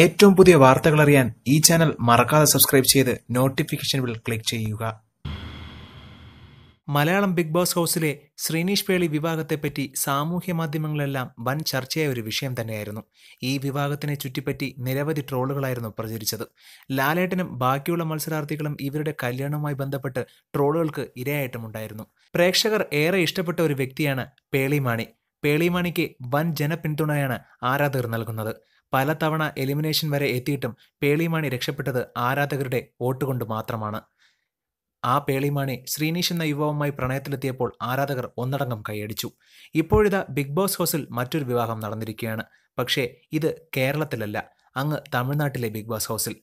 ഏറ്റവും പുതിയ വാർത്തകൾ അറിയാൻ ഈ ചാനൽ മറക്കാതെ സബ്സ്ക്രൈബ് ചെയ്ത് നോട്ടിഫിക്കേഷൻ ബിൽ ക്ലിക്ക് ചെയ്യുക മലയാളം ബിഗ് ബോസ് ഹൗസിലെ ശ്രീനീഷ് പേളി വിഭാഗത്തെപ്പറ്റി സാമൂഹ്യ മാധ്യമങ്ങളെല്ലാം വൻ ചർച്ചയായ ഒരു വിഷയം തന്നെയായിരുന്നു ഈ വിഭാഗത്തിനെ ചുറ്റിപ്പറ്റി നിരവധി ട്രോളുകളായിരുന്നു പ്രചരിച്ചത് ലാലേട്ടനും ബാക്കിയുള്ള മത്സരാർത്ഥികളും ഇവരുടെ കല്യാണവുമായി ബന്ധപ്പെട്ട് ട്രോളുകൾക്ക് ഇരയായിട്ടുമുണ്ടായിരുന്നു പ്രേക്ഷകർ ഏറെ ഇഷ്ടപ്പെട്ട ഒരു വ്യക്തിയാണ് പേളിമാണി പേളിമാണിക്ക് വൻ ജനപിന്തുണയാണ് ആരാധകർ നൽകുന്നത് പലതവണ എലിമിനേഷൻ വരെ എത്തിയിട്ടും പേളിമാണി രക്ഷപ്പെട്ടത് ആരാധകരുടെ വോട്ടുകൊണ്ട് മാത്രമാണ് ആ പേളിമാണി ശ്രീനീഷ് എന്ന യുവാവുമായി പ്രണയത്തിലെത്തിയപ്പോൾ ആരാധകർ ഒന്നടങ്കം കൈയടിച്ചു ഇപ്പോഴിതാ ബിഗ് ബോസ് ഹൗസിൽ മറ്റൊരു വിവാഹം നടന്നിരിക്കുകയാണ് പക്ഷേ ഇത് കേരളത്തിലല്ല അങ്ങ് തമിഴ്നാട്ടിലെ ബിഗ് ബോസ് ഹൗസിൽ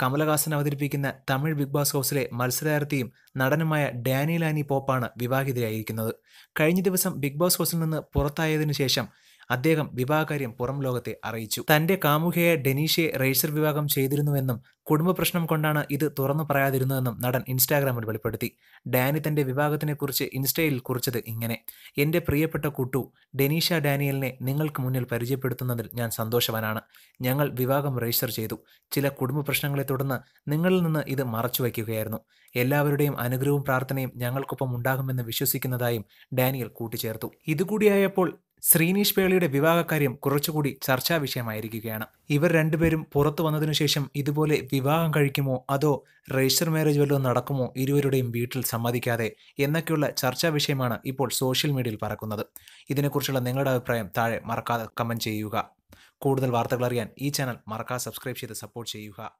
കമലഹാസൻ അവതരിപ്പിക്കുന്ന തമിഴ് ബിഗ് ബോസ് ഹൗസിലെ മത്സരാർത്ഥിയും നടനുമായ ഡാനി ലാനി പോപ്പാണ് വിവാഹിതയായിരിക്കുന്നത് കഴിഞ്ഞ ദിവസം ബിഗ് ബോസ് ഹൗസിൽ നിന്ന് പുറത്തായതിനു ശേഷം അദ്ദേഹം വിവാഹകാര്യം പുറം ലോകത്തെ അറിയിച്ചു തന്റെ കാമുകയായ ഡെനീഷയെ രജിസ്റ്റർ വിവാഹം ചെയ്തിരുന്നുവെന്നും കുടുംബ പ്രശ്നം കൊണ്ടാണ് ഇത് തുറന്നു പറയാതിരുന്നതെന്നും നടൻ ഇൻസ്റ്റാഗ്രാമിൽ വെളിപ്പെടുത്തി ഡാനി തന്റെ വിവാഹത്തിനെക്കുറിച്ച് ഇൻസ്റ്റയിൽ കുറിച്ചത് ഇങ്ങനെ എൻ്റെ പ്രിയപ്പെട്ട കുട്ടു ഡെനീഷ ഡാനിയലിനെ നിങ്ങൾക്ക് മുന്നിൽ പരിചയപ്പെടുത്തുന്നതിൽ ഞാൻ സന്തോഷവാനാണ് ഞങ്ങൾ വിവാഹം രജിസ്റ്റർ ചെയ്തു ചില കുടുംബ പ്രശ്നങ്ങളെ തുടർന്ന് നിങ്ങളിൽ നിന്ന് ഇത് വയ്ക്കുകയായിരുന്നു എല്ലാവരുടെയും അനുഗ്രഹവും പ്രാർത്ഥനയും ഞങ്ങൾക്കൊപ്പം ഉണ്ടാകുമെന്ന് വിശ്വസിക്കുന്നതായും ഡാനിയൽ കൂട്ടിച്ചേർത്തു ഇതുകൂടിയായപ്പോൾ ശ്രീനീഷ് പേളിയുടെ വിവാഹകാര്യം കുറച്ചുകൂടി ചർച്ചാ വിഷയമായിരിക്കുകയാണ് ഇവർ രണ്ടുപേരും പുറത്തു വന്നതിനു ശേഷം ഇതുപോലെ വിവാഹം കഴിക്കുമോ അതോ രജിസ്റ്റർ മാരേജ് വല്ലതും നടക്കുമോ ഇരുവരുടെയും വീട്ടിൽ സമ്മതിക്കാതെ എന്നൊക്കെയുള്ള ചർച്ചാ വിഷയമാണ് ഇപ്പോൾ സോഷ്യൽ മീഡിയയിൽ പറക്കുന്നത് ഇതിനെക്കുറിച്ചുള്ള നിങ്ങളുടെ അഭിപ്രായം താഴെ മറക്കാതെ കമൻറ്റ് ചെയ്യുക കൂടുതൽ വാർത്തകൾ അറിയാൻ ഈ ചാനൽ മറക്കാതെ സബ്സ്ക്രൈബ് ചെയ്ത് സപ്പോർട്ട് ചെയ്യുക